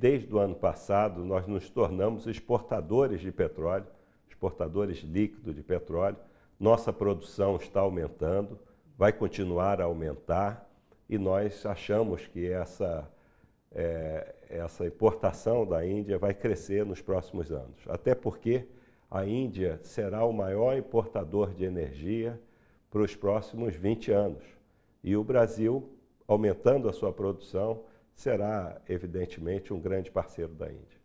Desde o ano passado, nós nos tornamos exportadores de petróleo, exportadores líquido de petróleo. Nossa produção está aumentando, vai continuar a aumentar e nós achamos que essa, é, essa importação da Índia vai crescer nos próximos anos. Até porque a Índia será o maior importador de energia para os próximos 20 anos. E o Brasil, aumentando a sua produção, será, evidentemente, um grande parceiro da Índia.